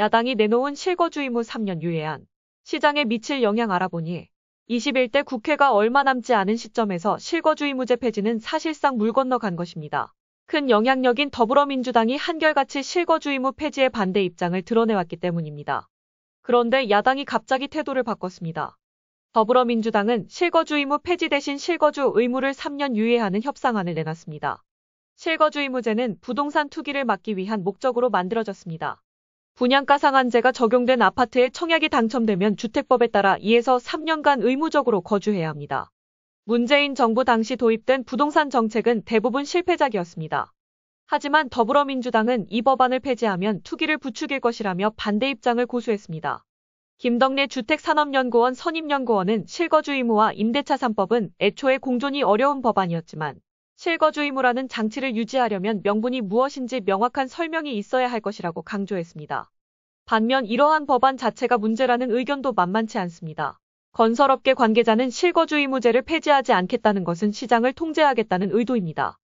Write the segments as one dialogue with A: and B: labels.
A: 야당이 내놓은 실거주의무 3년 유예안, 시장에 미칠 영향 알아보니 21대 국회가 얼마 남지 않은 시점에서 실거주의무제 폐지는 사실상 물 건너간 것입니다. 큰 영향력인 더불어민주당이 한결같이 실거주의무 폐지에 반대 입장을 드러내왔기 때문입니다. 그런데 야당이 갑자기 태도를 바꿨습니다. 더불어민주당은 실거주의무 폐지 대신 실거주 의무를 3년 유예하는 협상안을 내놨습니다. 실거주의무제는 부동산 투기를 막기 위한 목적으로 만들어졌습니다. 분양가 상한제가 적용된 아파트에 청약이 당첨되면 주택법에 따라 2에서 3년간 의무적으로 거주해야 합니다. 문재인 정부 당시 도입된 부동산 정책은 대부분 실패작이었습니다. 하지만 더불어민주당은 이 법안을 폐지하면 투기를 부추길 것이라며 반대 입장을 고수했습니다. 김덕래 주택산업연구원 선임연구원은 실거주 의무와 임대차 3법은 애초에 공존이 어려운 법안이었지만 실거주 의무라는 장치를 유지하려면 명분이 무엇인지 명확한 설명이 있어야 할 것이라고 강조했습니다. 반면 이러한 법안 자체가 문제라는 의견도 만만치 않습니다. 건설업계 관계자는 실거주의무제를 폐지하지 않겠다는 것은 시장을 통제하겠다는 의도입니다.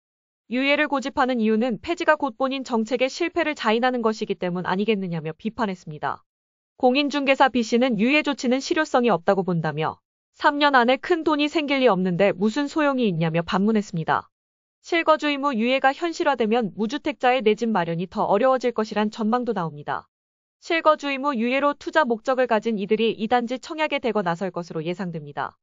A: 유예를 고집하는 이유는 폐지가 곧 본인 정책의 실패를 자인하는 것이기 때문 아니겠느냐며 비판했습니다. 공인중개사 B씨는 유예 조치는 실효성이 없다고 본다며 3년 안에 큰 돈이 생길 리 없는데 무슨 소용이 있냐며 반문했습니다. 실거주의무 유예가 현실화되면 무주택자의 내 집 마련이 더 어려워질 것이란 전망도 나옵니다. 실거주의무 유예로 투자 목적을 가진 이들이 이단지 청약에 대거 나설 것으로 예상됩니다.